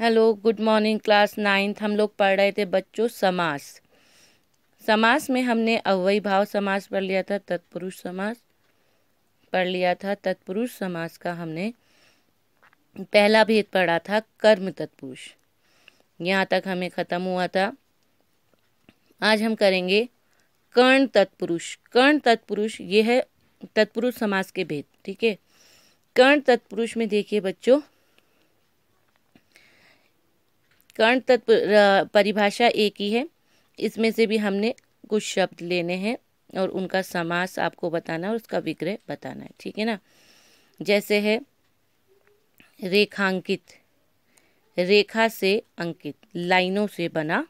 hello good morning class ninth हम लोग पढ़ रहे थे बच्चों समास समास में हमने अव्वयी भाव समास पढ़ लिया था तत्पुरुष समास पढ़ लिया था तत्पुरुष समास का हमने पहला भेद पढ़ा था कर्म तत्पुरुष यहाँ तक हमें ख़त्म हुआ था आज हम करेंगे कर्ण तत्पुरुष कर्ण तत्पुरुष ये है तत्पुरुष समास के भेद ठीक है कर्ण तत्पुरुष में देखिए बच्चों कर्ण तत्व परिभाषा एक ही है इसमें से भी हमने कुछ शब्द लेने हैं और उनका समास आपको बताना और उसका विग्रह बताना है ठीक है ना जैसे है रेखांकित रेखा से अंकित लाइनों से बना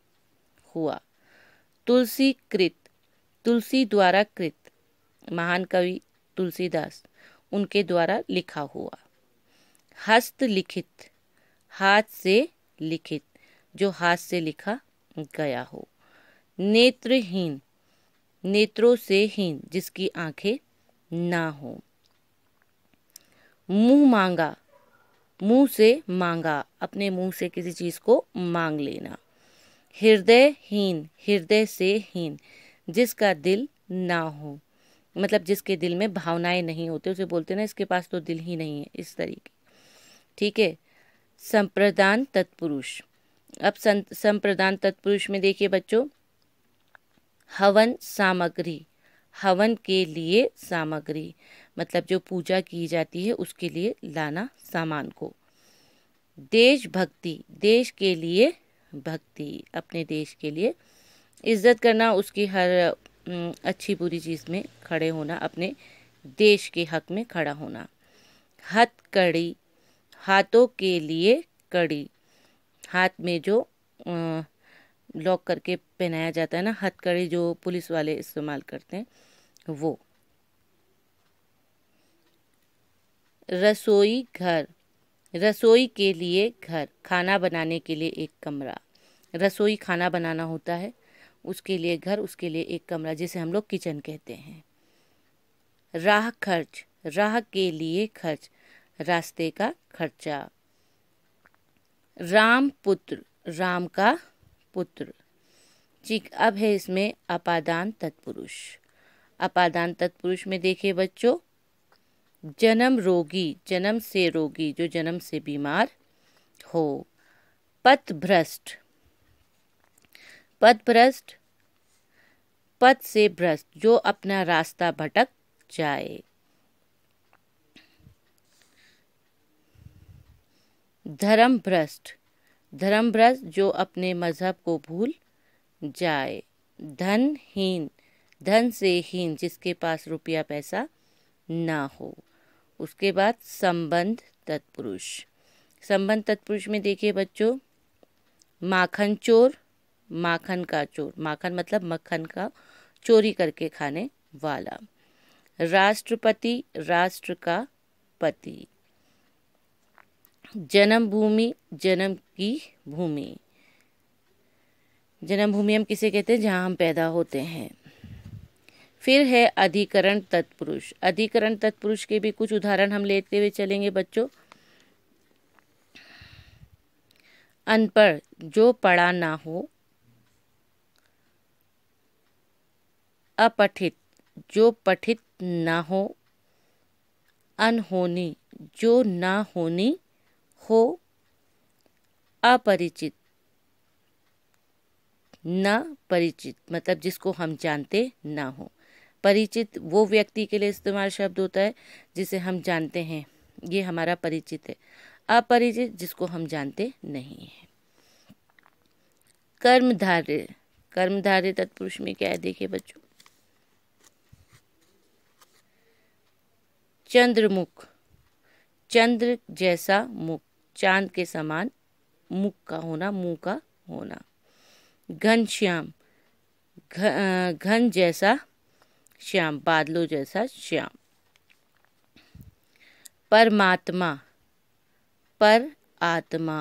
हुआ तुलसी कृत तुलसी द्वारा कृत महान कवि तुलसीदास उनके द्वारा लिखा हुआ हस्त लिखित हाथ से लिखित जो हाथ से लिखा गया हो नेत्रहीन नेत्रों से हीन जिसकी आंखें ना हो मुंह मांगा मुंह से मांगा अपने मुंह से किसी चीज को मांग लेना हृदय हीन हृदय से हीन जिसका दिल ना हो मतलब जिसके दिल में भावनाएं नहीं होते उसे बोलते ना इसके पास तो दिल ही नहीं है इस तरीके ठीक है संप्रदान तत्पुरुष अब संप्रदान तत्पुरुष में देखिए बच्चों हवन सामग्री हवन के लिए सामग्री मतलब जो पूजा की जाती है उसके लिए लाना सामान को देशभक्ति देश के लिए भक्ति अपने देश के लिए इज्जत करना उसकी हर अच्छी बुरी चीज़ में खड़े होना अपने देश के हक में खड़ा होना हथ कड़ी हाथों के लिए कड़ी हाथ में जो लॉक करके पहनाया जाता है ना हथकड़ी जो पुलिस वाले इस्तेमाल करते हैं वो रसोई घर रसोई के लिए घर खाना बनाने के लिए एक कमरा रसोई खाना बनाना होता है उसके लिए घर उसके लिए एक कमरा जिसे हम लोग किचन कहते हैं राह खर्च राह के लिए खर्च रास्ते का खर्चा राम पुत्र राम का पुत्र ठीक अब है इसमें अपादान तत्पुरुष अपादान तत्पुरुष में देखिए बच्चों जन्म रोगी जन्म से रोगी जो जन्म से बीमार हो पथ भ्रष्ट पथ भ्रष्ट पथ से भ्रष्ट जो अपना रास्ता भटक जाए धर्म भ्रष्ट धर्म भ्रष्ट जो अपने मज़हब को भूल जाए धनहीन धन से हीन जिसके पास रुपया पैसा ना हो उसके बाद संबंध तत्पुरुष संबंध तत्पुरुष में देखिए बच्चों माखन चोर माखन का चोर माखन मतलब मक्खन का चोरी करके खाने वाला राष्ट्रपति राष्ट्र का पति जन्म भूमि जन्म की भूमि जन्मभूमि हम किसे कहते हैं जहाँ हम पैदा होते हैं फिर है अधिकरण तत्पुरुष अधिकरण तत्पुरुष के भी कुछ उदाहरण हम लेते हुए चलेंगे बच्चों अनपढ़ जो पढ़ा ना हो अपठित जो पठित ना हो अनहोनी जो ना होनी हो अपरिचित न परिचित मतलब जिसको हम जानते ना हो परिचित वो व्यक्ति के लिए इस्तेमाल शब्द होता है जिसे हम जानते हैं ये हमारा परिचित है अपरिचित जिसको हम जानते नहीं है कर्मधार्य कर्मधार्य तत्पुरुष में क्या है देखिए बच्चों चंद्रमुख चंद्र जैसा मुख चांद के समान मुख का होना मुंह का होना घन श्याम घन जैसा श्याम बादलों जैसा श्याम परमात्मा पर आत्मा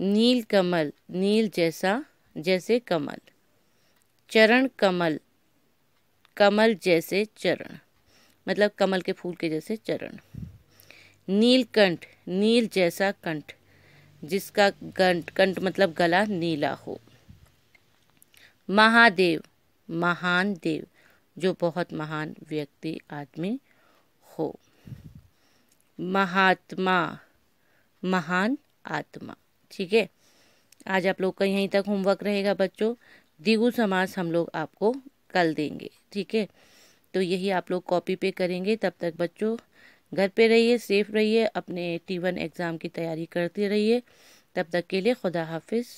नील कमल नील जैसा जैसे कमल चरण कमल कमल जैसे चरण मतलब कमल के फूल के जैसे चरण नीलकंठ नील जैसा कंठ जिसका कंठ कंठ मतलब गला नीला हो महादेव महान देव जो बहुत महान व्यक्ति आदमी हो महात्मा महान आत्मा ठीक है आज आप लोग का यहीं तक होमवर्क रहेगा बच्चों दिगु समास हम लोग आपको कल देंगे ठीक है तो यही आप लोग कॉपी पे करेंगे तब तक बच्चों घर पे रहिए सेफ रहिए अपने टी वन एग्ज़ाम की तैयारी करते रहिए तब तक के लिए खुदा हाफिज़